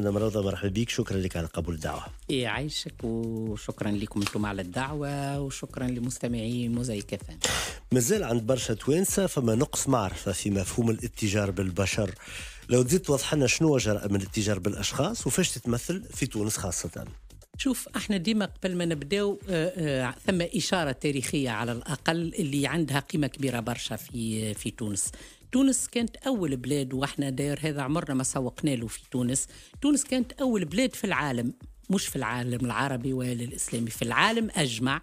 أنا مرضى مرحبا بك شكرا لك على قبول الدعوه يعيشك إيه، وشكرا لكم انتم على الدعوه وشكرا لمستمعي موزايك مازال عند برشا توانسه فما نقص معرفه في مفهوم الاتجار بالبشر لو تزيد توضح لنا شنو جرى من الاتجار بالاشخاص وفاش تتمثل في تونس خاصه شوف احنا ديما قبل ما نبداو آه، آه، ثم اشاره تاريخيه على الاقل اللي عندها قيمه كبيره برشا في آه، في تونس تونس كانت أول بلاد وإحنا داير هذا عمرنا ما سوقنا له في تونس تونس كانت أول بلاد في العالم مش في العالم العربي ولا الإسلامي في العالم أجمع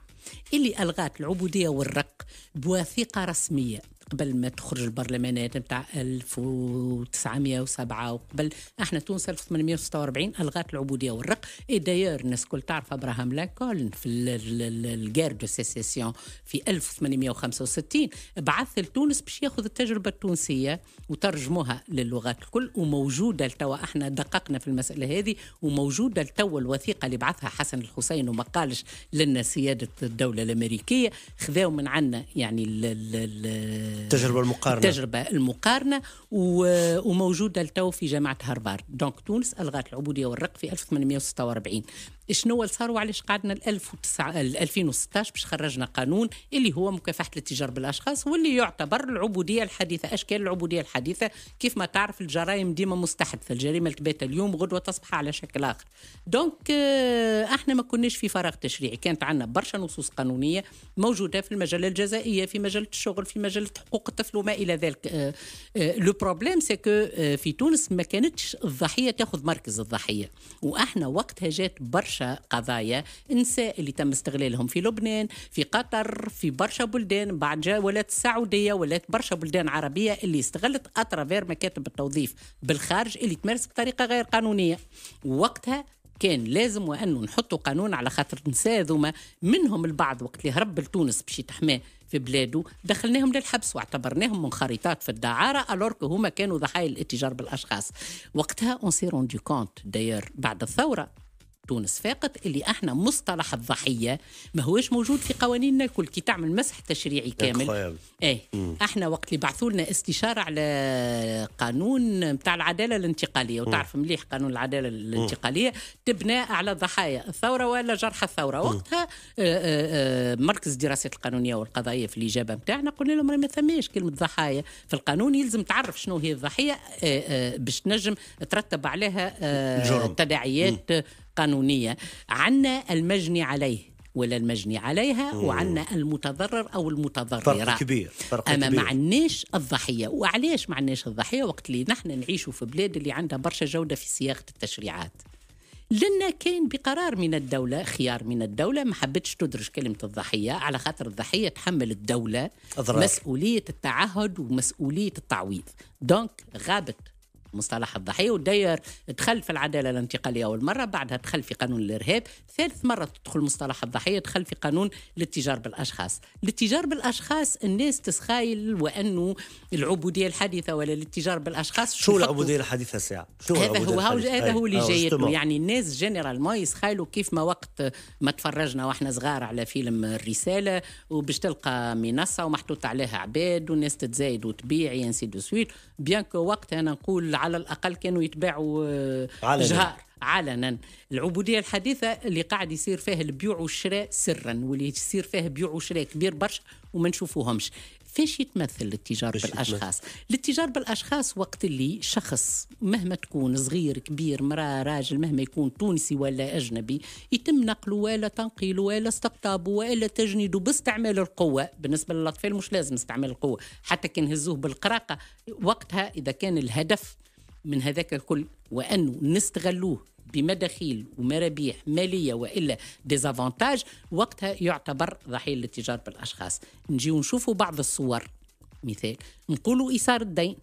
اللي ألغت العبودية والرق بوثيقة رسمية قبل ما تخرج البرلمانات نتاع 1907 وقبل احنا تونس 1846 الغات العبوديه والرق اي داير الناس الكل تعرف ابراهام لاكولن في الجار دو سيسيسيون في 1865 بعث لتونس باش ياخذ التجربه التونسيه وترجموها للغات الكل وموجوده لتوا احنا دققنا في المساله هذه وموجوده لتوا الوثيقه اللي بعثها حسن الحسين وما قالش لنا سياده الدوله الامريكيه خذاو من عنا يعني التجربه المقارنه التجربه المقارنه وموجوده لتو في جامعه هارفارد دونك تونس الغت العبوديه والرق في 1846 شنو اللي صار وعلاش قعدنا ل 2016 باش خرجنا قانون اللي هو مكافحه الاتجار بالاشخاص واللي يعتبر العبوديه الحديثه اشكال العبوديه الحديثه كيف ما تعرف الجرائم ديما مستحدثه الجريمه تبات اليوم غدوه تصبح على شكل اخر دونك آه، احنا ما كناش في فراغ تشريعي كانت عندنا برشا نصوص قانونيه موجوده في المجال الجزائيه في مجال الشغل في مجال حقوق الطفل وما الى ذلك لو بروبليم سي كو في تونس ما كانتش الضحيه تاخذ مركز الضحيه واحنا وقتها جات برشا برشا قضايا نساء اللي تم استغلالهم في لبنان في قطر في برشا بلدان بعد جاء ولات السعوديه ولات برشا بلدان عربيه اللي استغلت اترافير مكاتب التوظيف بالخارج اللي تمارس بطريقه غير قانونيه وقتها كان لازم وانه نحطوا قانون على خاطر النساء ذوما منهم البعض وقت اللي هرب لتونس باش يتحماه في بلاده دخلناهم للحبس واعتبرناهم منخرطات في الدعارة ألورك هما كانوا ضحايا الاتجار بالأشخاص وقتها اون سي روندي كونت داير بعد الثورة تونس فقط اللي احنا مصطلح الضحيه ما هوش موجود في قوانيننا الكل كي تعمل مسح تشريعي كامل اي احنا وقت اللي بعثوا لنا استشاره على قانون نتاع العداله الانتقاليه وتعرف مليح قانون العداله الانتقاليه تبنى على ضحايا الثوره ولا جرحى الثوره وقتها آه، آه، آه، مركز الدراسات القانونيه والقضائيه في الاجابه نتاعنا قلنا لهم ما ثماش كلمه ضحايا في القانون يلزم تعرف شنو هي الضحيه باش تنجم ترتب عليها تداعيات قانونية عنا المجني عليه ولا المجني عليها وعنا المتضرر او المتضرره فرق كبير فرق اما كبير. ما عناش الضحيه وعلاش ما عناش الضحيه وقت اللي نحن نعيشوا في بلاد اللي عندها برشا جوده في صياغه التشريعات لأن كان بقرار من الدولة خيار من الدولة ما حبتش تدرج كلمة الضحية على خاطر الضحية تحمل الدولة أضرار. مسؤولية التعهد ومسؤولية التعويض دونك غابت مصطلح الضحيه وداير دخل في العداله الانتقاليه اول مره بعدها دخل في قانون الارهاب ثالث مره تدخل مصطلح الضحيه دخل في قانون الاتجار بالاشخاص الاتجار بالاشخاص الناس تسخايل وانه العبوديه الحديثه ولا الاتجار بالاشخاص شو العبوديه الحديثه ساعه شو هذا هو هذا هو اللي جاي يعني الناس جنرال ما يسخايلوا كيف ما وقت ما تفرجنا واحنا صغار على فيلم الرساله وباش تلقى منصه ومحطوط عليها عباد والناس تتزايد وتبيع ينسي دو سويت بيان وقت انا نقول على الأقل كانوا يتباعوا آه، جهار علنا العبودية الحديثة اللي قاعد يصير فيها البيوع والشراء سرا واللي يصير فيها بيوع وشراء كبير برشا وما نشوفوهمش فاش يتمثل التجار بالاشخاص التجار بالاشخاص وقت اللي شخص مهما تكون صغير كبير مراه راجل مهما يكون تونسي ولا اجنبي يتم نقله ولا تنقيله ولا استقطابه ولا تجنيده باستعمال القوه بالنسبه للاطفال مش لازم استعمال القوه حتى كان هزوه بالقراقه وقتها اذا كان الهدف من هذاك الكل وانه نستغلوه بمداخيل ومرابيح ماليه والا ديزافونتاج وقتها يعتبر ضحيه للتجاره بالاشخاص نجيو نشوفوا بعض الصور مثال نقولوا ايثار الدين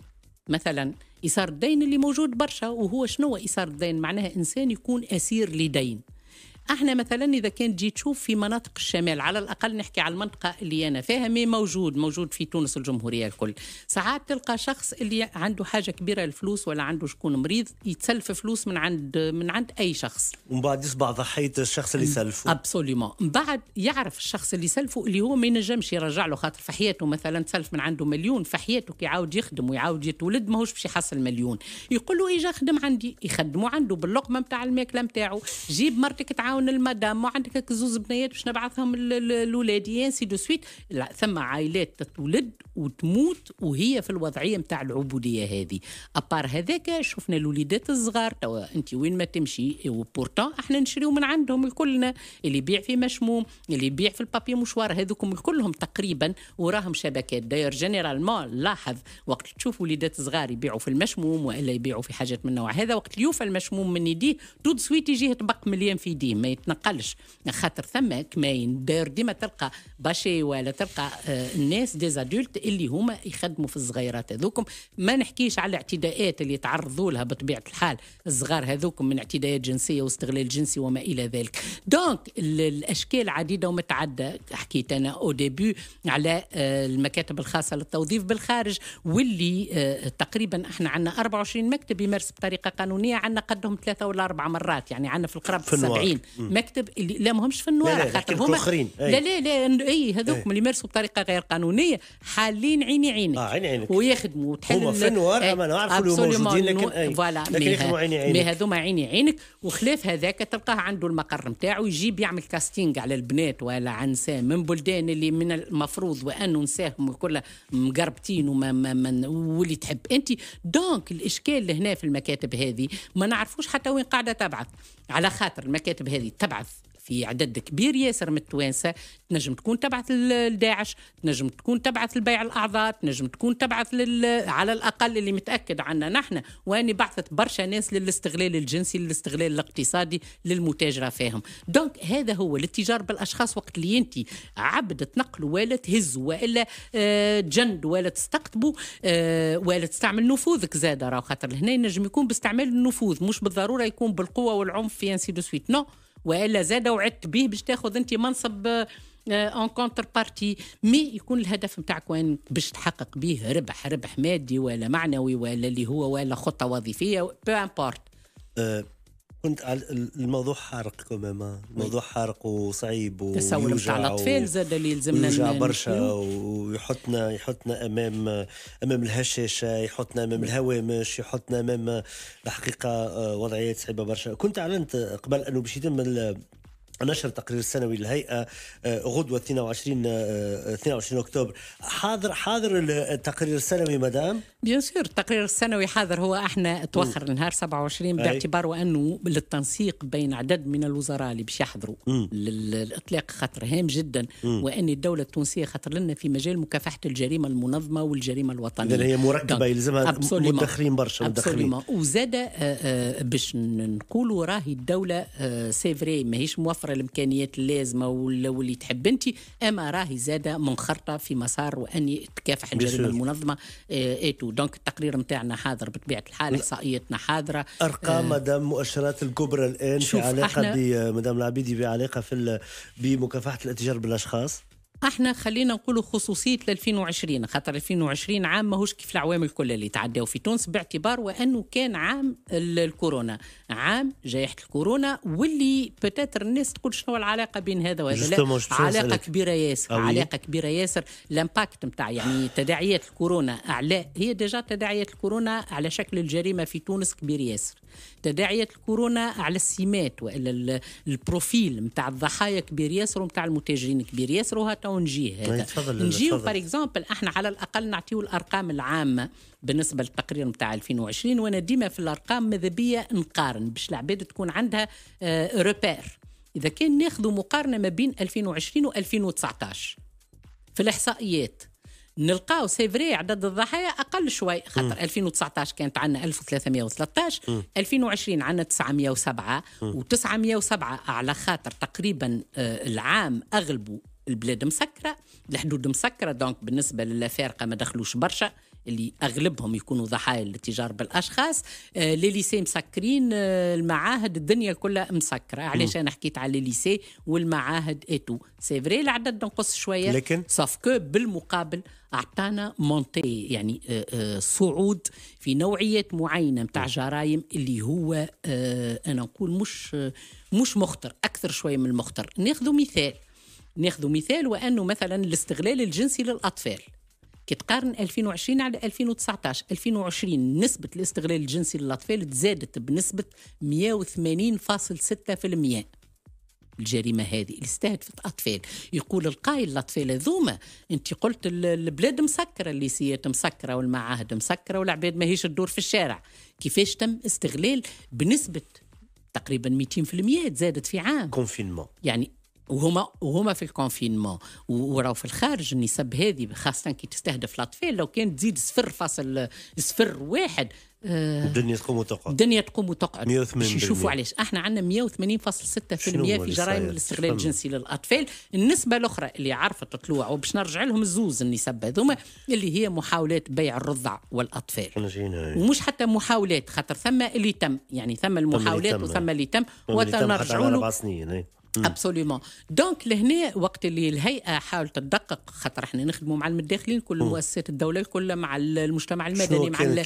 مثلا ايثار الدين اللي موجود برشا وهو شنو ايثار الدين معناها انسان يكون اسير لدين احنا مثلا اذا كان تجي تشوف في مناطق الشمال على الاقل نحكي على المنطقه اللي انا فيها مي موجود موجود في تونس الجمهوريه الكل ساعات تلقى شخص اللي عنده حاجه كبيره الفلوس ولا عنده شكون مريض يتسلف فلوس من عند من عند اي شخص ومن بعد يصبح ضحيه الشخص اللي سلفه ابسوليومون من بعد يعرف الشخص اللي سلفه اللي هو ما ينجمش يرجع له خاطر في حياته مثلا تسلف من عنده مليون في حياته كي يعاود يخدم ويعاود يتولد ماهوش باش يحصل مليون يقول له اجا خدم عندي يخدموا عنده باللقمه نتاع الماكله نتاعو جيب مرتك تعاون نعاون المدام وعندك زوز بنيات باش نبعثهم لولادي سي دو سويت لا ثم عائلات تتولد وتموت وهي في الوضعيه نتاع العبوديه هذه ابار هذاك شفنا الوليدات الصغار توا انت وين ما تمشي وبورتون احنا نشريو من عندهم الكلنا اللي يبيع في مشموم اللي يبيع في البابي مشوار هذوكم كلهم تقريبا وراهم شبكات داير جينيرالمون لاحظ وقت تشوف وليدات صغار يبيعوا في المشموم والا يبيعوا في حاجات من نوع هذا وقت يوفى المشموم من يديه تو سويت يجيه طبق مليان في يديه ما يتنقلش خاطر ثم كماين دار ديما تلقى باشي ولا تلقى آه، الناس ديزادولت اللي هما يخدموا في الصغيرات هذوكم ما نحكيش على الاعتداءات اللي تعرضوا لها بطبيعه الحال الصغار هذوكم من اعتداءات جنسيه واستغلال جنسي وما الى ذلك دونك الاشكال عديده ومتعدده حكيت انا او ديبي على آه، المكاتب الخاصه للتوظيف بالخارج واللي آه، تقريبا احنا عندنا 24 مكتب يمارس بطريقه قانونيه عندنا قدهم ثلاثه ولا اربع مرات يعني عندنا في القرب 70 مكتب اللي لا ماهمش في النوار خاطر هما لا لا لا اي هذوك اللي يمارسوا بطريقه غير قانونيه حالين عيني عينك اه عيني عينك ويخدموا وتحل هما في النوار اما نعرفوا اللي موجودين لكن فوالا لكن يخدموا عيني عينك مي هذوما عيني عينك وخلاف هذاك تلقاه عنده المقر نتاعو يجيب يعمل كاستينغ على البنات ولا على نساء من بلدان اللي من المفروض وانه نساهم الكل مقربتين وما ما ما واللي تحب انت دونك الاشكال هنا في المكاتب هذه ما نعرفوش حتى وين قاعده تبعث على خاطر المكاتب هذه اللي تبعث في عدد كبير ياسر من التوانسة تنجم تكون تبعث لداعش تنجم تكون تبعث لبيع الأعضاء تنجم تكون تبعث لل... على الأقل اللي متأكد عنا نحن واني بعثت برشا ناس للاستغلال الجنسي للاستغلال الاقتصادي للمتاجرة فيهم دونك هذا هو الاتجار بالأشخاص وقت اللي أنت عبد تنقل ولا تهز ولا آه، جند ولا تستقطبه آه، ولا تستعمل نفوذك زاد راهو خاطر هنا ينجم يكون باستعمال النفوذ مش بالضرورة يكون بالقوة والعنف في انسي دو سويت نو no. والا زاد وعدت به باش تاخذ انت منصب اون كونتر بارتي مي يكون الهدف نتاعك وين باش تحقق به ربح ربح مادي ولا معنوي ولا اللي هو ولا خطه وظيفيه بو امبورت أه، كنت الموضوع حارق كمان موضوع حارق وصعيب ويوجع على الاطفال زاد اللي يلزمنا يوجع يعني، برشا ويحطنا يحطنا امام امام الهشاشه يحطنا امام الهوامش يحطنا امام الحقيقه آه، وضعيات صعيبه برشا كنت اعلنت قبل انه باش يتم نشر تقرير سنوي للهيئه آه، غدوه 22 22 آه، آه، اكتوبر حاضر حاضر التقرير السنوي مدام بيان سور التقرير السنوي حاضر هو احنا توخر النهار 27 باعتبار انه للتنسيق بين عدد من الوزراء اللي باش يحضروا للإطلاق خطر هام جدا وان الدوله التونسيه خطر لنا في مجال مكافحه الجريمه المنظمه والجريمه الوطنيه هي مركبه يلزمها مدخرين برشا مدخرين وزاد باش نقولوا راهي الدوله سيفري ماهيش موفره متوفره الامكانيات اللازمه ولا واللي انت اما راهي زاده منخرطه في مسار واني تكافح الجريمه المنظمه تو آه، دونك التقرير نتاعنا حاضر بطبيعه الحال احصائياتنا حاضره ارقام آه مدام مؤشرات الكبرى الان في علاقه مدام العبيدي في علاقه في بمكافحه الاتجار بالاشخاص احنا خلينا نقولوا خصوصيه ل 2020 خاطر 2020 عام ماهوش كيف العوام الكل اللي تعداو في تونس باعتبار وانه كان عام الكورونا عام جائحه الكورونا واللي بتاتر الناس تقول شنو العلاقه بين هذا وهذا لا علاقه كبيره ياسر أوي. علاقه كبيره ياسر الامباكت نتاع يعني تداعيات الكورونا اعلى هي ديجا تداعيات الكورونا على شكل الجريمه في تونس كبير ياسر تداعيات الكورونا على السمات والا البروفيل نتاع الضحايا كبير ياسر ونتاع المتاجرين كبير ياسر وهات حتى ونجي هذا نجيو باغ اكزومبل احنا على الاقل نعطيو الارقام العامه بالنسبه للتقرير نتاع 2020 وانا ديما في الارقام ماذا بيا نقارن باش العباد تكون عندها روبير آه، اذا كان ناخذ مقارنه ما بين 2020 و2019 في الاحصائيات نلقاو سيفري عدد الضحايا اقل شوي خاطر 2019 كانت عندنا 1313 م. 2020 عندنا 907 و907 على خاطر تقريبا آه، العام اغلبه البلاد مسكره الحدود مسكره دونك بالنسبه للافارقه ما دخلوش برشا اللي اغلبهم يكونوا ضحايا الاتجار بالاشخاص آه، لي ليسي مسكرين آه، المعاهد الدنيا كلها مسكره علاش انا حكيت على ليسي والمعاهد اتو سي فري العدد نقص شويه لكن ساف كو بالمقابل اعطانا مونتي يعني آه، صعود في نوعيات معينه نتاع جرائم اللي هو انا نقول مش مش مخطر اكثر شويه من المخطر ناخذ مثال ناخذ مثال وانه مثلا الاستغلال الجنسي للاطفال كي تقارن 2020 على 2019 2020 نسبة الاستغلال الجنسي للأطفال تزادت بنسبة 180.6% الجريمه هذه اللي استهدفت اطفال يقول القائل الاطفال هذوما انت قلت البلاد مسكره الليسيات مسكره والمعاهد مسكره والعباد ماهيش تدور في الشارع كيفاش تم استغلال بنسبه تقريبا 200% تزادت في عام كونفينمون يعني وهما وهما في الكونفينمون وراو في الخارج النسب هذه خاصه كي تستهدف الاطفال لو كان تزيد صفر فاصل صفر واحد آه، الدنيا تقوم وتقعد الدنيا تقوم وتقعد 180 باش نشوفوا علاش احنا عندنا 180.6% في جرائم الاستغلال الجنسي للاطفال النسبه الاخرى اللي عرفت تطلوع وباش نرجع لهم الزوز النسب هذوما اللي هي محاولات بيع الرضع والاطفال ومش حتى محاولات خاطر ثم اللي تم يعني ثم المحاولات وثم اللي تم وتنرجعوا له إيه. ابسوليومون دونك لهنا وقت اللي الهيئه حاولت تدقق خاطر احنا نخدموا مع المداخلين كل مؤسسات الدوله الكل مع المجتمع المدني مع اللي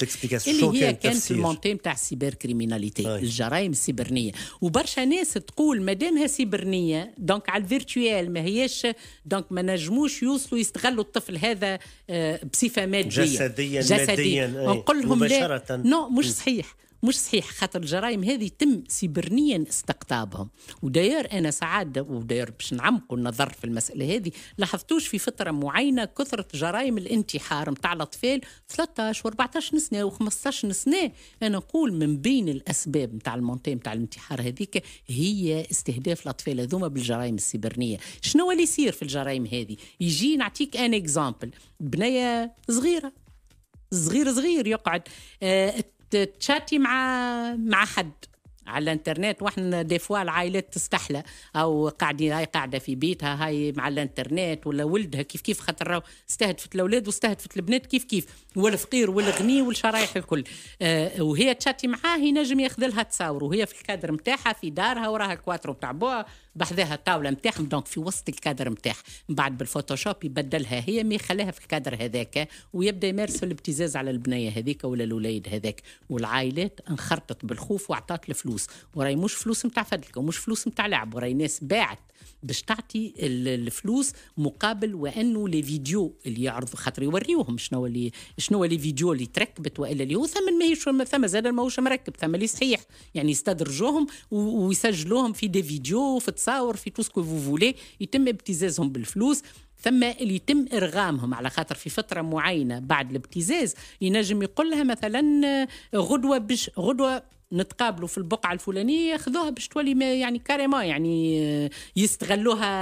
هي كانت المونتي نتاع السيبر كريميناليتي الجرائم السيبرنيه وبرشا ناس تقول ما دامها سيبرنيه دونك على الفيرتوال ما هياش دونك ما نجموش يوصلوا يستغلوا الطفل هذا آه، بصفه ماديه جسديا جسديا نقول لهم لا نو مش صحيح مش صحيح خاطر الجرائم هذه تم سيبرنيا استقطابهم وداير انا سعاد وداير باش نعمقوا النظر في المساله هذه لاحظتوش في فتره معينه كثره جرائم الانتحار نتاع الاطفال 13 و14 سنه و15 سنه انا نقول من بين الاسباب نتاع المونتي نتاع الانتحار هذيك هي استهداف الاطفال هذوما بالجرائم السيبرنيه شنو اللي يصير في الجرائم هذه يجي نعطيك ان اكزامبل بنيه صغيره صغير صغير يقعد آه، تشاتي مع مع حد على الانترنت واحنا دي فوا العائلات تستحلى او قاعدين هاي قاعده في بيتها هاي مع الانترنت ولا ولدها كيف كيف خاطر استهدفت الاولاد واستهدفت البنات كيف كيف والفقير والغني والشرايح الكل آه وهي تشاتي معاه ينجم ياخذ لها تصاور وهي في الكادر نتاعها في دارها وراها الكواترو نتاع بوها بحذاها الطاوله نتاعهم دونك في وسط الكادر نتاعها من بعد بالفوتوشوب يبدلها هي ما يخليها في الكادر هذاك ويبدا يمارس الابتزاز على البنيه هذيك ولا الوليد هذاك والعائلات انخرطت بالخوف وعطات الفلوس وراي مش فلوس نتاع فدلك ومش فلوس نتاع لعب وراي ناس باعت باش تعطي الفلوس مقابل وانه لي فيديو اللي يعرضوا خاطر يوريوهم شنو اللي شنو اللي فيديو اللي تركبت والا اللي هو ثمن ماهيش ثم زاد ماهوش مركب ثم اللي صحيح يعني يستدرجوهم ويسجلوهم في دي فيديو في تصاور في توسكو فو فولي يتم ابتزازهم بالفلوس ثم اللي يتم ارغامهم على خاطر في فتره معينه بعد الابتزاز ينجم يقول لها مثلا آه، غدوه بش غدوه نتقابلوا في البقعه الفلانيه خذوها باش تولي يعني كاريما يعني آه، يستغلوها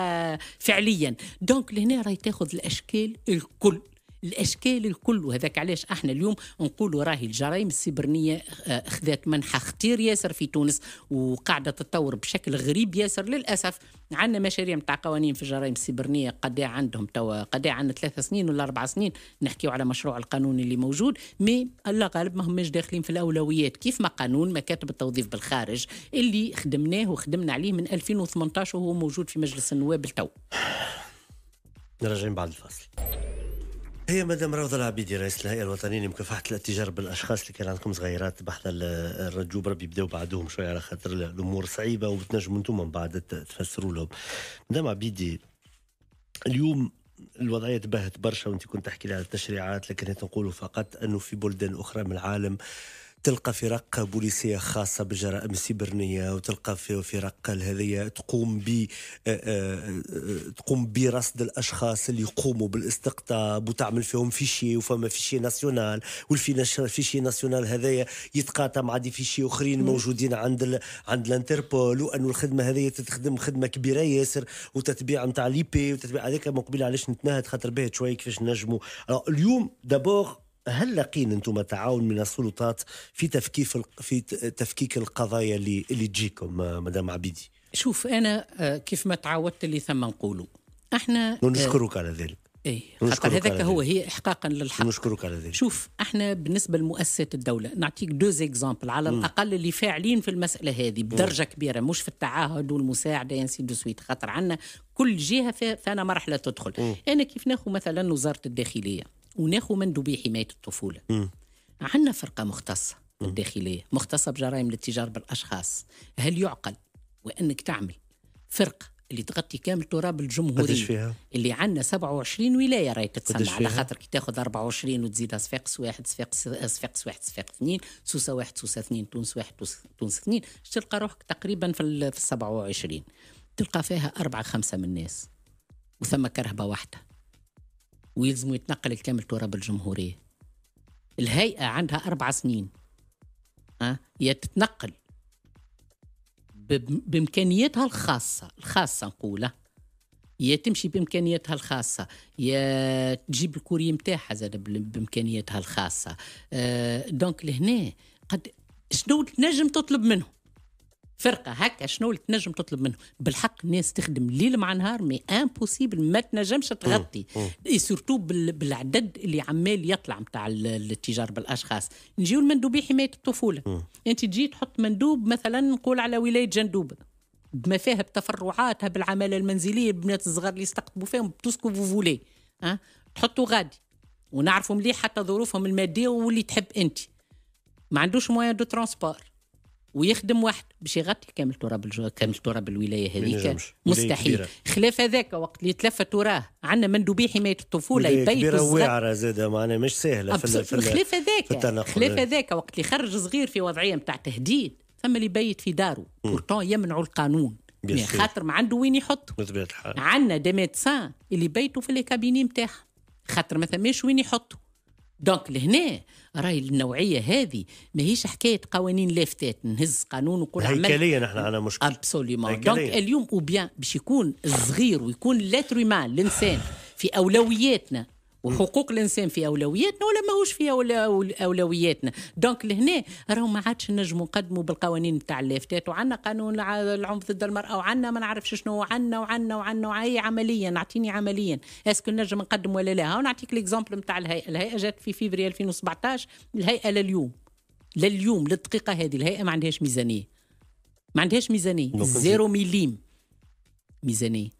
فعليا دونك لهنا راهي تاخذ الاشكال الكل الاشكال الكل وهذاك علاش احنا اليوم نقولوا راهي الجرائم السبرنيه اخذت آه، منحى خطير ياسر في تونس وقاعده تتطور بشكل غريب ياسر للاسف عندنا مشاريع نتاع قوانين في الجرائم السبرنيه قد عندهم توا قد عندنا ثلاث سنين ولا اربع سنين نحكيو على مشروع القانون اللي موجود مي الله غالب ما همش داخلين في الاولويات كيف ما قانون مكاتب التوظيف بالخارج اللي خدمناه وخدمنا عليه من 2018 وهو موجود في مجلس النواب التو راجعين بعد الفاصل هي مدام روضه العبيدي رئيس الهيئه الوطنيه لمكافحه الاتجار بالاشخاص اللي كان عندكم صغيرات بحث الرجوب ربي يبداو بعدهم شويه على خاطر الامور صعيبه وبتنجموا انتم من بعد تفسروا لهم مدام عبيدي اليوم الوضعية تبهت برشا وانت كنت تحكي لي على التشريعات لكن نقول فقط انه في بلدان اخرى من العالم آه تلقى فرق بوليسيه خاصه بجرائم سيبرنيه وتلقى في فرق هذه تقوم ب تقوم برصد الاشخاص اللي يقوموا بالاستقطاب وتعمل فيهم فيشي وفما فيشي ناسيونال والفيشي ناسيونال هذايا يتقاطع مع دي فيشي اخرين موجودين عند ال... عند الانتربول وانه الخدمه هذه تتخدم خدمه كبيره ياسر وتتبيع نتاع ليبي وتتبيع هذاك مقبل علاش نتناهد خاطر بها شويه كيفاش نجموا اليوم دابور هل لاقين انتم تعاون من السلطات في تفكيك في تفكيك القضايا اللي اللي تجيكم آه، مدام عبيدي؟ شوف انا آه، كيف ما تعودت اللي ثم نقولوا احنا آه، ونشكرك على ذلك اي هذاك هو هي احقاقا للحق نشكرك على ذلك شوف احنا بالنسبه لمؤسسات الدوله نعطيك دو اكزامبل على الاقل اللي فاعلين في المساله هذه بدرجه كبيره مش في التعاهد والمساعده يا دو سويت خاطر عندنا كل جهه فانا مرحله تدخل انا كيف ناخذ مثلا وزاره الداخليه وناخو مندوبي حمايه الطفوله عندنا فرقه مختصه الداخليه مختصه بجرائم الاتجار بالاشخاص هل يعقل وانك تعمل فرقه اللي تغطي كامل تراب الجمهورية اللي عندنا 27 ولاية راهي تتسمى على خاطر كي تاخذ 24 وتزيدها صفاقس واحد صفاقس صفاقس واحد صفاقس اثنين سوسة واحد سوسة اثنين تونس واحد تونس اثنين تلقى روحك تقريبا في ال 27 تلقى فيها أربعة خمسة من الناس وثم كرهبة واحدة ويلزموا يتنقل الكامل تراب الجمهورية الهيئة عندها أربع سنين أه؟ هي تتنقل بإمكانياتها الخاصة الخاصة نقولها يا تمشي بامكانياتها الخاصه يا تجيب الكوري نتاعها زاد بامكانياتها الخاصه أه دونك لهنا قد شنو تنجم تطلب منهم فرقه هكا شنو اللي تنجم تطلب منه بالحق الناس تخدم ليل مع نهار مي امبوسيبل ما تنجمش تغطي سورتو بالعدد اللي عمال يطلع نتاع التجار بالاشخاص نجيو المندوبي حمايه الطفوله انت تجي تحط مندوب مثلا نقول على ولايه جندوبه بما فيها بتفرعاتها بالعماله المنزليه البنات الصغار اللي يستقطبوا فيهم بتوسكو فوفولي ها تحطوا غادي ونعرفوا مليح حتى ظروفهم الماديه واللي تحب انت ما عندوش موان دو ترونسبور ويخدم واحد باش يغطي كامل تراب كامل تراب الولايه هذيك مستحيل خلاف هذاك وقت اللي تلف تراه عندنا مندوبي حمايه الطفوله يبيت كبيره واعره زاده معناها مش سهله في, في خلاف هذاك خلاف هذاك وقت اللي خرج صغير في وضعيه نتاع تهديد ثم اللي يبيت في داره بورتون يمنعوا القانون يعني خاطر ما عنده وين يحط عندنا دي ميدسان اللي بيته في الكابيني نتاعهم خاطر ما ثماش وين يحطوا دونك لهنا راهي النوعيه هذه ماهيش حكايه قوانين لافتات نهز قانون وكل عمل هيكليا نحن على مشكل ابسوليومون دونك اليوم او بيان باش يكون الصغير ويكون لاتريمان الانسان في اولوياتنا حقوق الانسان في اولوياتنا ولا ماهوش في اولوياتنا دونك لهنا راهو ما عادش نجموا نقدموا بالقوانين نتاع اللافتات وعندنا قانون العنف ضد المراه وعندنا ما نعرفش شنو وعندنا وعندنا وعندنا اي عمليا اعطيني عمليا اسكو نجم نقدم ولا لا ونعطيك ليكزومبل نتاع الهيئه الهيئه جات في فيفري 2017 الهيئه لليوم لليوم للدقيقه هذه الهيئه ما عندهاش ميزانيه ما عندهاش ميزانيه زيرو مليم ميزانيه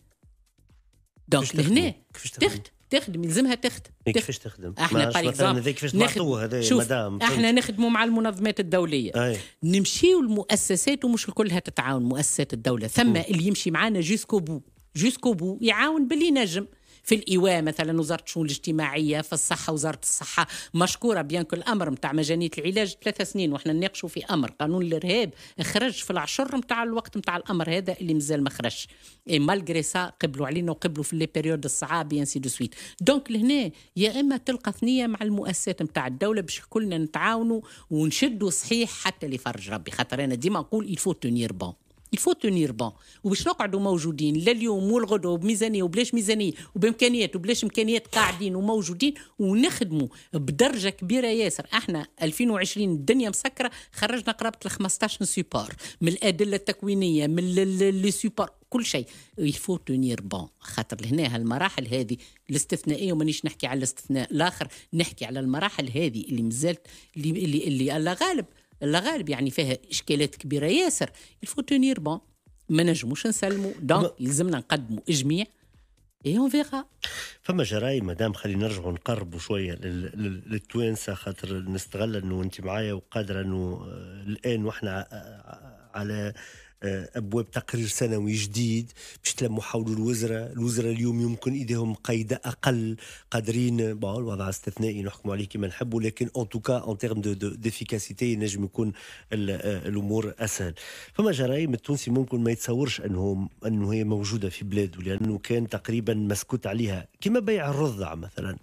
دونك لهنا كيفاش تخدم تخدم يلزمها إيه، تخدم كيفاش تخدم احنا مثلا كيفاش نخدموا هذا مدام احنا نخدموا مع المنظمات الدوليه نمشيو المؤسسات ومش كلها تتعاون مؤسسات الدوله ثم اللي يمشي معانا جيسكو بو جيسكو بو يعاون باللي نجم في الايواء مثلا وزاره الشؤون الاجتماعيه في الصحه وزاره الصحه مشكوره كل الامر نتاع مجانيه العلاج ثلاثة سنين وحنا نناقشوا في امر قانون الارهاب خرج في العشر نتاع الوقت نتاع الامر هذا اللي مازال ما خرجش اي مالغري سا قبلوا علينا وقبلوا في لي بيريود الصعاب سي دو سويت دونك لهنا يا اما تلقى ثنيه مع المؤسسات نتاع الدوله باش كلنا نتعاونوا ونشدوا صحيح حتى اللي فرج ربي خاطر انا ديما نقول يلفو تونير بون يفو تونير بون وباش نقعدوا موجودين لا اليوم والغدوه بميزانيه وبلاش ميزانيه وبامكانيات وبلاش امكانيات قاعدين وموجودين ونخدموا بدرجه كبيره ياسر احنا 2020 الدنيا مسكره خرجنا قرابه ال 15 سوبار من الادله التكوينيه من لي سوبار كل شيء يفو تونير بون خاطر لهنا هالمراحل هذه الاستثنائيه ومانيش نحكي على الاستثناء الاخر نحكي على المراحل هذه اللي مازالت اللي اللي, اللي, اللي غالب الغالب يعني فيها اشكالات كبيره ياسر الفو تونير بون ما نجموش نسلموا دونك يلزمنا نقدموا اجميع اي اون فيغا فما جرايم مدام خلينا نرجعوا نقربوا شويه للتوانسه خاطر نستغل انه انت معايا وقادره انه آه، الان واحنا آه، على آه، ابواب تقرير سنوي جديد باش تلموا حول الوزراء، الوزراء اليوم يمكن ايديهم قيد اقل قادرين بون الوضع استثنائي نحكموا عليه كما نحبوا لكن اون توكا اون تيرم دو ديفيكاسيتي ينجم يكون آه، الامور اسهل. فما جرائم التونسي ممكن ما يتصورش انه انه هي موجوده في بلاده لانه كان تقريبا مسكوت عليها كما بيع الرضع مثلا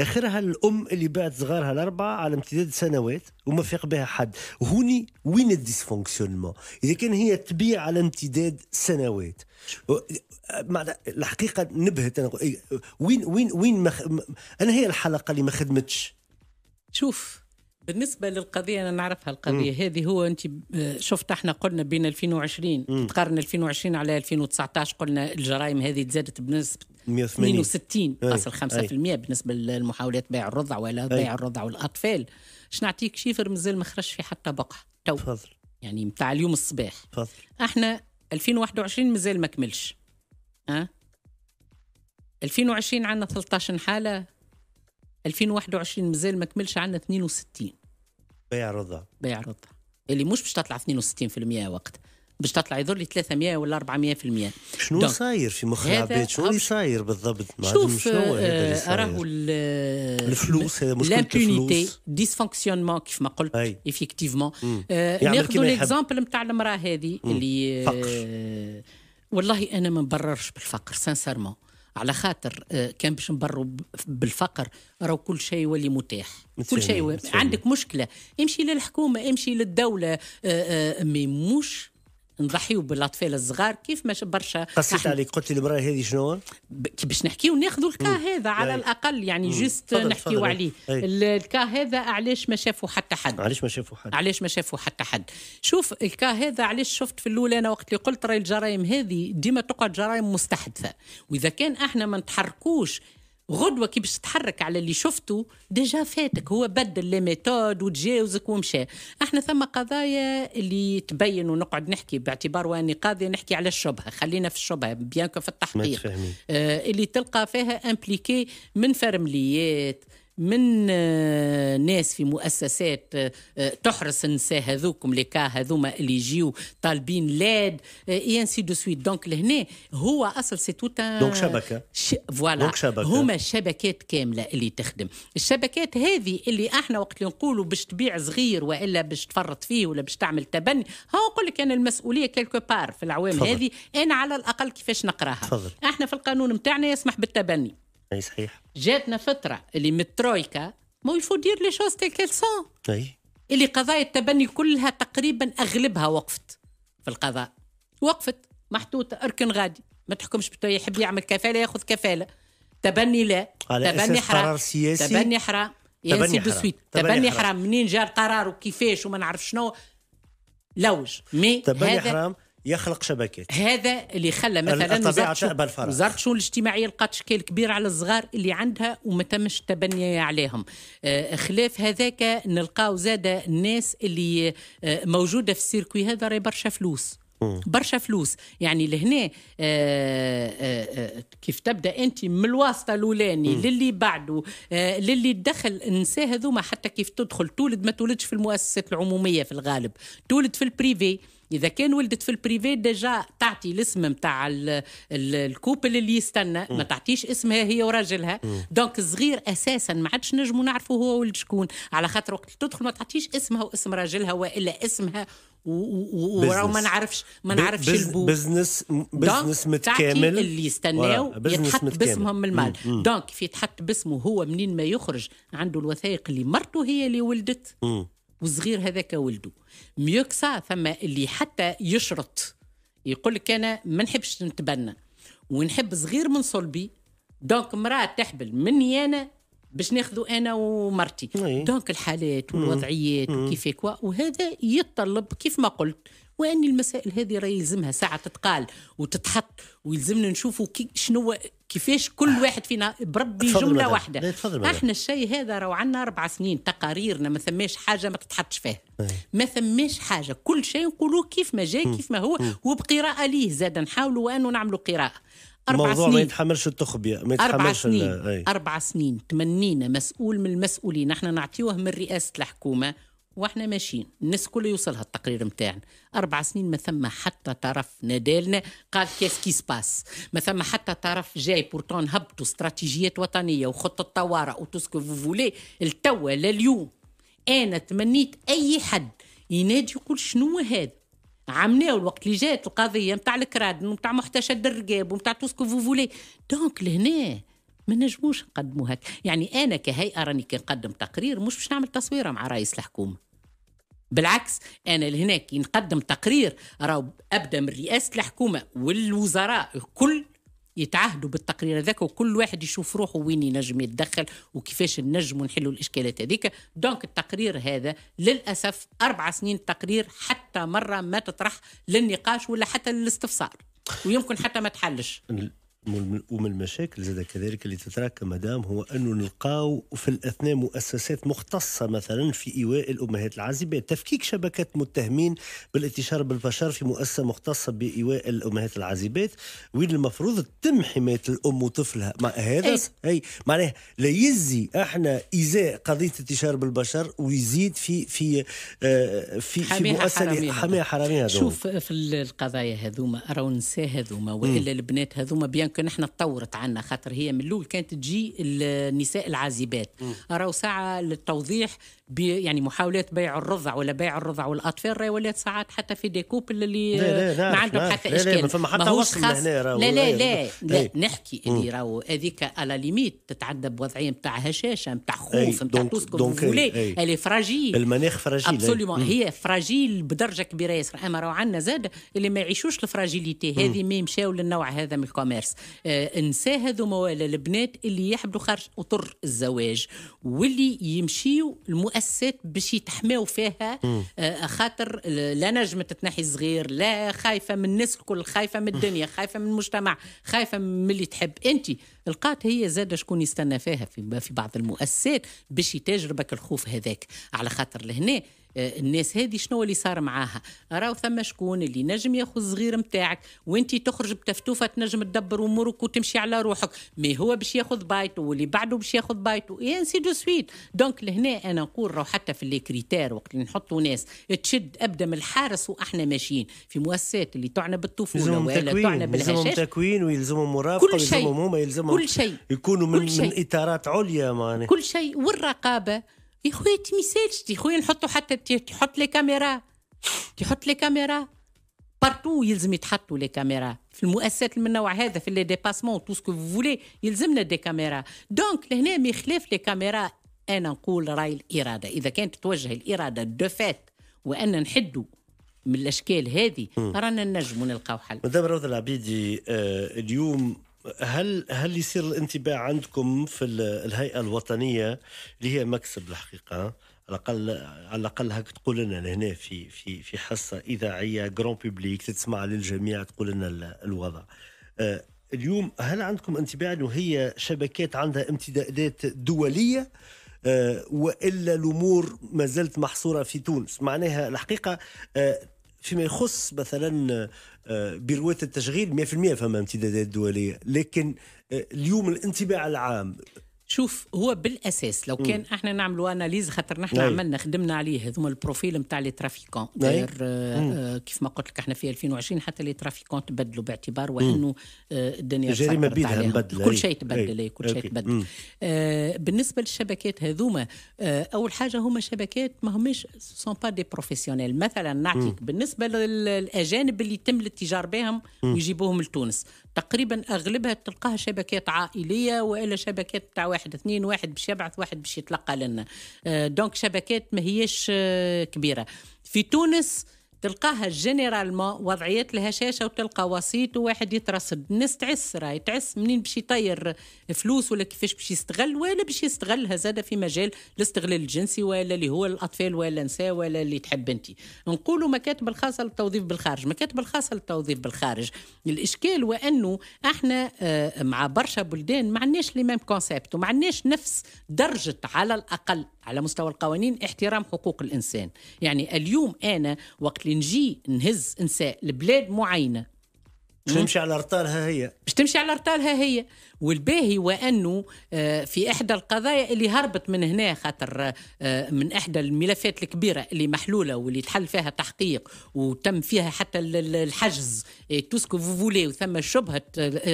اخرها الام اللي باعت صغارها الاربعه على امتداد سنوات وما فيق بها حد هوني وين الديسفونكسيونمون اذا كان هي تبيع على امتداد سنوات أه، الحقيقه نبهت انا إيه، وين وين وين مخ... انا هي الحلقه اللي ما خدمتش شوف بالنسبة للقضية أنا نعرفها القضية مم. هذه هو أنت أه، شفت احنا قلنا بين 2020 مم. تقارن 2020 على 2019 قلنا الجرائم هذه تزادت بنسبة 168 أصل 5% أي. بالنسبة للمحاولات بيع الرضع ولا بيع الرضع والأطفال شنعطيك شيفر مازال ما خرجش في حتى بقعة تو تفضل يعني متاع اليوم الصباح فضل. احنا 2021 مازال ما كملش ها 2020 عندنا 13 حاله 2021 مازال ما كملش عندنا 62 بيع رضا بيع رضا اللي مش باش تطلع 62% وقت باش تطلع يظهر لي 300 ولا 400 في المية شنو صاير في مخ العباد شنو اللي صاير بالضبط شوف آه، راهو الفلوس هذا مشكل الفلوس ديسفونكسيونمون كيف ما قلت ايفيكتيفمون آه، يعني ناخذوا ليكزامبل نتاع المراه هذه اللي آه، فقر. والله انا ما نبررش بالفقر سانسيرمون على خاطر كان باش نبروا بالفقر راهو كل شيء يولي متاح كل شيء عندك مشكله امشي للحكومه امشي للدوله مي مش نضحيو بالاطفال الصغار كيف ما برشا قصيت عليك قلت لي المراه هذه شنو باش نحكيو ناخذوا الكا هذا على الاقل يعني جست نحكيو عليه الكا هذا علاش ما شافوا حتى حد علاش ما شافوا حد علاش ما شافوا حتى حد شوف الكا هذا علاش شفت في الاول انا وقت اللي قلت راي الجرائم هذه ديما تقعد جرائم مستحدثه واذا كان احنا ما نتحركوش غدوه كي باش تتحرك على اللي شفته ديجا فاتك هو بدل لي ميثود وتجاوزك ومشى احنا ثم قضايا اللي تبين ونقعد نحكي باعتبار واني قاضي نحكي على الشبهه خلينا في الشبهه بيانك في التحقيق آه اللي تلقى فيها امبليكي من فرمليات من آه، ناس في مؤسسات آه، آه، تحرس النساء هذوكم لي كا هذوما اللي يجيو طالبين لاد اي سي دو سويت دونك لهنا هو اصل سي توت دونك شبكه ش... فوالا دونك شبكه هما شبكات كامله اللي تخدم الشبكات هذه اللي احنا وقت اللي نقولوا باش تبيع صغير والا باش تفرط فيه ولا باش تعمل تبني ها نقول لك انا المسؤوليه كيلكو بار في العوام هذه انا على الاقل كيفاش نقراها تفضل. احنا في القانون نتاعنا يسمح بالتبني اي صحيح جاتنا فتره اللي من الترويكا مو يفو دير لي شوز تيل كيل سون اي اللي قضايا التبني كلها تقريبا اغلبها وقفت في القضاء وقفت محطوطه اركن غادي ما تحكمش يحب يعمل كفاله ياخذ كفاله تبني لا على تبني حرام قرار سياسي تبني حرام تبني حرام تبني حرام منين جاء القرار وكيفاش وما نعرف شنو لوج مي تبني حرام يخلق شبكات هذا اللي خلى مثلا وزاره الشؤون الاجتماعيه لقات شكل كبير على الصغار اللي عندها وما تمش تبني عليهم آه، خلاف هذاك نلقاو زاد الناس اللي آه، موجوده في السيركوي هذا راهي برشا فلوس برشا فلوس يعني لهنا آه، كيف تبدا انت من الواسطه الاولاني للي بعده للي دخل النساء هذوما حتى كيف تدخل تولد ما تولدش في المؤسسات العموميه في الغالب تولد في البريفي اذا كان ولدت في البريفي ديجا تعطي الاسم نتاع الكوبل اللي يستنى ما تعطيش اسمها هي وراجلها دونك الصغير اساسا ما عادش نجمو نعرفوا هو ولد شكون على خاطر وقت تدخل ما تعطيش اسمها واسم راجلها والا اسمها وراو ما نعرفش ما نعرفش البو بزنس بزنس متكامل اللي يستناو يتحط باسمهم المال دونك في يتحط باسمه هو منين ما يخرج عنده الوثائق اللي مرته هي اللي ولدت مم. والصغير هذاك ولده ميوكسا ثم اللي حتى يشرط يقول لك انا ما نحبش نتبنى ونحب صغير من صلبي دونك مراه تحبل مني انا باش ناخذوا انا ومرتي دونك الحالات والوضعيات وكيف كوا وهذا يتطلب كيف ما قلت وان المسائل هذه راهي يلزمها ساعه تتقال وتتحط ويلزمنا نشوفوا شنو كيفاش كل آه. واحد فينا بربي جمله مدام. واحده احنا الشيء هذا راهو عندنا اربع سنين تقاريرنا ما ثماش حاجه ما تتحطش فيها آه. ما ثماش حاجه كل شيء نقولوه كيف ما جاي كيف ما هو وبقراءه ليه زاد نحاولوا وانه نعملوا قراءه أربع موضوع سنين. ما يتحملش التخبية ما يتحملش أربع سنين أربع سنين تمنينا مسؤول من المسؤولين احنا نعطيوه من رئاسة الحكومة واحنا ماشيين الناس كل يوصلها التقرير نتاعنا اربع سنين ما ثم حتى طرف نادالنا قال كيس كي سباس ما ثم حتى طرف جاي بورتون هبطوا استراتيجيات وطنيه وخطه طوارئ وتسكو فولي التوا لليوم انا تمنيت اي حد ينادي يقول شنو هذا عملناه الوقت اللي جات القضيه نتاع الكراد نتاع محتشد الرقاب ونتاع توسكو فولي دونك لهنا ما نجموش نقدموا هكا يعني انا كهيئه راني كنقدم تقرير مش باش نعمل تصويره مع رئيس الحكومه بالعكس انا لهناك كي نقدم تقرير راهو ابدا من رئاسه الحكومه والوزراء الكل يتعهدوا بالتقرير هذاك وكل واحد يشوف روحه وين ينجم يتدخل وكيفاش ننجموا نحلوا الاشكالات هذيك دونك التقرير هذا للاسف اربع سنين تقرير حتى مره ما تطرح للنقاش ولا حتى للاستفسار ويمكن حتى ما تحلش ومن المشاكل زاد كذلك اللي تتراكم مدام هو انه نلقاو في الاثناء مؤسسات مختصه مثلا في ايواء الامهات العازبات، تفكيك شبكه متهمين بالانتشار بالبشر في مؤسسه مختصه بايواء الامهات العازبات وين المفروض تتم حمايه الام وطفلها، ما هذا اي, إيه. معناه لا يزي احنا ازاء قضيه انتشار بالبشر ويزيد في في آه، في, في في مؤسسه حمايه حراميه شوف في القضايا هذوما راهو نساء هذوما والا البنات هذوما بيان يمكن احنا تطورت عنا خاطر هي من الاول كانت تجي النساء العازبات راهو ساعه للتوضيح يعني محاولات بيع الرضع ولا بيع الرضع والاطفال راهي ولات ساعات حتى في ديكوب اللي لا لا ما عندهم حتى اشكال لا لا فما حتى وصل خاص لا لا لا, لا, طيب. نحكي اللي راهو هذيك على ليميت تتعدى بوضعيه نتاع هشاشه نتاع خوف نتاع تو سكو فولي الي فراجيل المناخ فراجيل ابسوليومون هي فراجيل بدرجه كبيره ياسر اما راهو عندنا زاد اللي ما يعيشوش الفراجيليتي هذه ما يمشاو للنوع هذا من الكوميرس آه نسى هذوما البنات اللي يحبوا خارج اطر الزواج واللي يمشيوا المؤ تاسات باش يتحماو فيها آه، خاطر لا نجمة تتنحي صغير لا خايفه من الناس الكل خايفه من الدنيا خايفه من المجتمع خايفه من اللي تحب انت القات هي زاد شكون يستنى فيها في بعض المؤسسات باش يتجربك الخوف هذاك على خاطر لهنا آه، الناس هذه شنو اللي صار معاها راهو ثم شكون اللي نجم ياخذ صغير نتاعك وانت تخرج بتفتوفه تنجم تدبر امورك وتمشي على روحك مي هو باش ياخذ بايته واللي بعده باش ياخذ بايته انسي سي دو سويت دونك لهنا انا نقول راهو حتى في لي كريتير وقت اللي نحطوا ناس تشد ابدا من الحارس واحنا ماشيين في مؤسسات اللي تعنى بالطفوله ولا تعنى بالهشاش يلزمهم تكوين ويلزمهم مرافقه ويلزمهم هما يلزمهم كل شيء يكونوا من, شيء. من اطارات عليا معناها كل شيء والرقابه يا خويا تمثالش يا خويا نحطوا حتى تحط لي كاميرا تحط لي كاميرا بارتو يلزم يتحطوا لي كاميرا في المؤسسات من النوع هذا في لي ديباسمون تو سكو فولي يلزمنا دي كاميرا دونك لهنا من خلاف لي كاميرا انا نقول راي الاراده اذا كانت توجه الاراده دو فات وان نحدوا من الاشكال هذه رانا نجموا نلقاو حل مدام روضه العبيدي آه، اليوم هل هل يصير الانتباع عندكم في الهيئه الوطنيه اللي هي مكسب الحقيقه على الاقل على الاقل هك تقول لنا هنا في في في حصه اذاعيه جرون بوبليك تسمع للجميع تقول لنا الوضع أه، اليوم هل عندكم انتباه انه هي شبكات عندها امتدادات دوليه أه، والا الامور ما زالت محصوره في تونس معناها الحقيقه أه، فيما يخص مثلا آه، بروة التشغيل 100% فما امتدادات دولية لكن آه، اليوم الانطباع العام شوف هو بالاساس لو كان م. احنا نعملوا اناليز خاطر نحن نعم. عملنا خدمنا عليه هذوما البروفيل نتاع لي ترافيكون داير نعم. آه،, آه كيف ما قلت لك احنا في 2020 حتى لي ترافيكون تبدلوا باعتبار وانه آه الدنيا الجريمه بيدها مبدله كل شيء تبدل كل شيء تبدل آه بالنسبه للشبكات هذوما آه اول حاجه هما شبكات ما هماش سون با دي بروفيسيونيل مثلا نعطيك بالنسبه للاجانب اللي يتم الاتجار بهم ويجيبوهم لتونس تقريبا اغلبها تلقاها شبكات عائليه والا شبكات تاع واحد اثنين واحد باش يبعث واحد باش يتلقى لنا آه، دونك شبكات ما هيش آه، كبيره في تونس تلقاها جينيرالمون وضعيات الهشاشه وتلقى وسيط وواحد يترصد الناس تعس راهي تعس منين باش يطير فلوس ولا كيفاش باش يستغل ولا باش يستغلها زاده في مجال الاستغلال الجنسي ولا اللي هو الاطفال ولا النساء ولا اللي تحب انت نقولوا مكاتب الخاصه للتوظيف بالخارج مكاتب الخاصه للتوظيف بالخارج الاشكال وانه احنا آه، مع برشا بلدان ما عندناش لي ميم كونسيبت وما عندناش نفس درجه على الاقل على مستوى القوانين احترام حقوق الانسان يعني اليوم انا وقت اللي نجي نهز نساء لبلاد معينه باش تمشي على رطالها هي باش تمشي على رطالها هي والباهي وانه آه، في احدى القضايا اللي هربت من هنا خاطر آه، من احدى الملفات الكبيره اللي محلوله واللي تحل فيها تحقيق وتم فيها حتى الحجز توسكو فولي وثم شبهه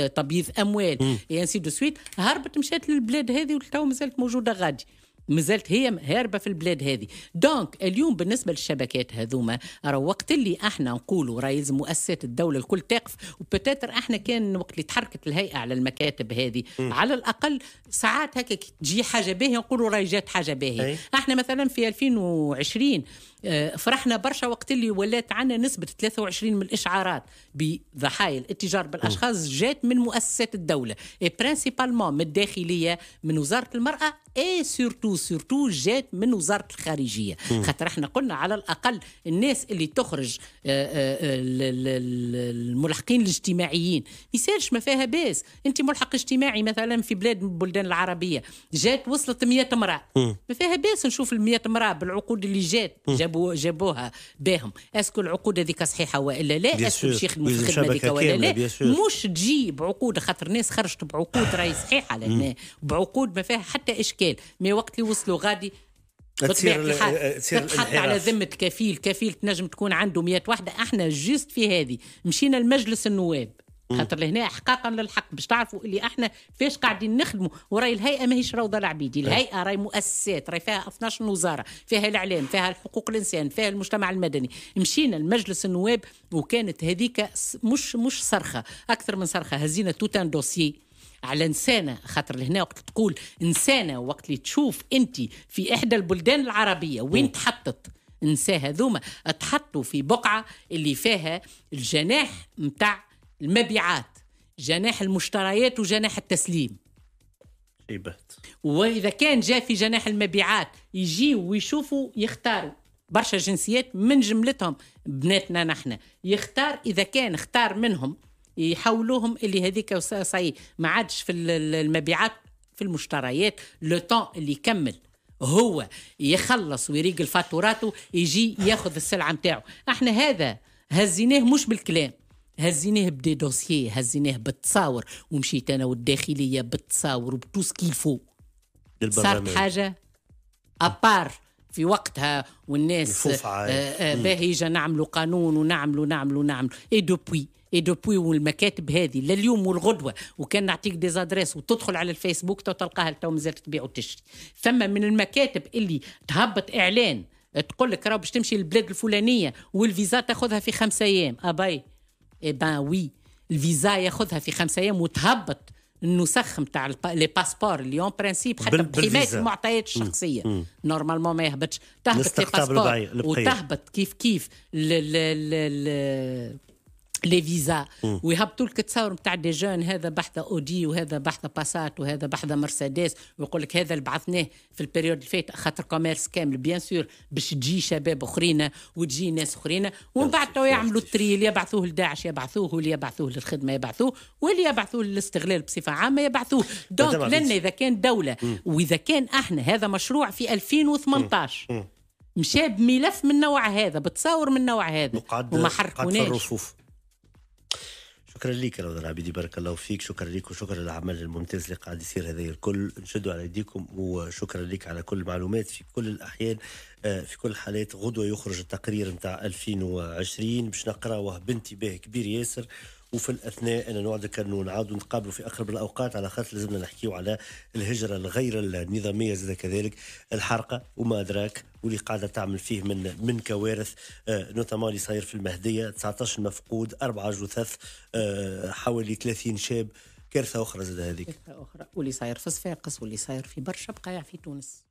تبييض آه، اموال انسي دو سويت هربت مشات للبلاد هذه وتو مازالت موجوده غادي مازالت هي هاربه في البلاد هذه دونك اليوم بالنسبه للشبكات هذوما راه وقت اللي احنا نقولوا رايز مؤسسات الدوله الكل تقف وبتاتر احنا كان وقت اللي تحركت الهيئه على المكاتب هذه م. على الاقل ساعات هكا تجي حاجه باهيه نقولوا راهي جات حاجه باهيه احنا مثلا في 2020 آه، فرحنا برشا وقت اللي ولات عنا نسبه 23 من الاشعارات بضحايا الاتجار بالاشخاص جات من مؤسسات الدوله برانسيبالمون من الداخليه من وزاره المراه اي سورتو سورتو جات من وزاره الخارجيه خاطر احنا قلنا على الاقل الناس اللي تخرج آه، آه، الملحقين الاجتماعيين ما يسالش ما فيها باس انت ملحق اجتماعي مثلا في بلاد من البلدان العربيه جات وصلت 100 امراه ما فيها باس نشوف ال 100 امراه بالعقود اللي جات جابوا جابوا جابوها بهم اسكو العقود هذيك صحيحه والا لا اسكو الشيخ المتخدمه هذيك ولا لا مش تجيب عقود خاطر ناس خرجت بعقود راهي mm. صحيحه لان mm. بعقود ما فيها حتى اشكال مي وقت اللي وصلوا غادي تحط على ذمة كفيل كفيل تنجم تكون عنده مئة واحدة احنا جيست في هذه مشينا لمجلس النواب خاطر لهنا احقاقا للحق باش تعرفوا اللي احنا فاش قاعدين نخدموا وراي الهيئه ماهيش روضه العبيدي إيه. الهيئه راي مؤسسات راي فيها 12 وزاره فيها الاعلام فيها حقوق الانسان فيها المجتمع المدني مشينا لمجلس النواب وكانت هذيك مش مش صرخه اكثر من صرخه هزينا توتان دوسيي على انسانه خاطر لهنا وقت تقول انسانه وقت اللي تشوف انت في احدى البلدان العربيه وين إيه. تحطت انساها هذوما تحطوا في بقعه اللي فيها الجناح نتاع المبيعات جناح المشتريات وجناح التسليم إيبات. وإذا كان جاء في جناح المبيعات يجي ويشوفوا يختاروا برشا جنسيات من جملتهم بناتنا نحن يختار إذا كان اختار منهم يحولوهم اللي هذيك صحيح ما عادش في المبيعات في المشتريات لو طون اللي يكمل هو يخلص ويريق فاتوراته يجي ياخذ السلعه نتاعو احنا هذا هزيناه مش بالكلام هزيناه بدي دوسيي هزيناه بالتصاور ومشيت انا والداخليه بالتصاور وبتو سكيفو صارت حاجه ابار في وقتها والناس باهي اه، جا نعملوا قانون ونعملوا نعملوا نعملوا اي دوبوي اي دوبوي والمكاتب هذه لليوم والغدوه وكان نعطيك ديزادريس وتدخل على الفيسبوك تو تلقاها تو مازالت تبيع وتشري ثم من المكاتب اللي تهبط اعلان تقول لك راه باش تمشي للبلاد الفلانيه والفيزا تاخذها في خمسة ايام اباي اي بان وي الفيزا ياخذها في خمسة ايام وتهبط النسخ نتاع لي باسبور اليوم برانسيب حتى بحمايه المعطيات الشخصيه نورمالمون ما يهبطش تهبط لي باسبور وتهبط كيف كيف ل ل ل لي فيزا ويهبطوا لك تصاور نتاع دي جون هذا بحث اودي وهذا بحث باسات وهذا بحث مرسيدس ويقول لك هذا اللي بعثناه في البريود اللي فاتت خاطر كوميرس كامل بيان سور باش تجي شباب اخرين وتجي ناس اخرين ومن بعد تو يعملوا التري اللي يبعثوه لداعش يبعثوه واللي يبعثوه للخدمه يبعثوه واللي يبعثوه للاستغلال بصفه عامه يبعثوه دونك لان اذا كان دوله واذا كان احنا هذا مشروع في 2018 مشاب ملف مشى بملف من نوع هذا بتصور من نوع هذا وما حركوناش شكرا لك رضا العبيدي بارك الله فيك شكرا لك وشكرا للعمل الممتاز اللي قاعد يصير هذا الكل نشدوا على يديكم وشكرا لك على كل المعلومات في كل الاحيان آه، في كل الحالات غدوه يخرج التقرير نتاع 2020 باش نقراوه بانتباه كبير ياسر وفي الاثناء انا نوعدك انه نعاودوا نتقابلوا في اقرب الاوقات على خاطر لازمنا نحكيو على الهجره الغير النظاميه زاد كذلك الحرقه وما ادراك واللي قاعده تعمل فيه من من كوارث آه نوتامون اللي صاير في المهديه 19 مفقود أربعة جثث آه حوالي 30 شاب كارثه اخرى زاد هذيك كارثه اخرى واللي صاير في صفاقس واللي صاير في برشا بقايع في تونس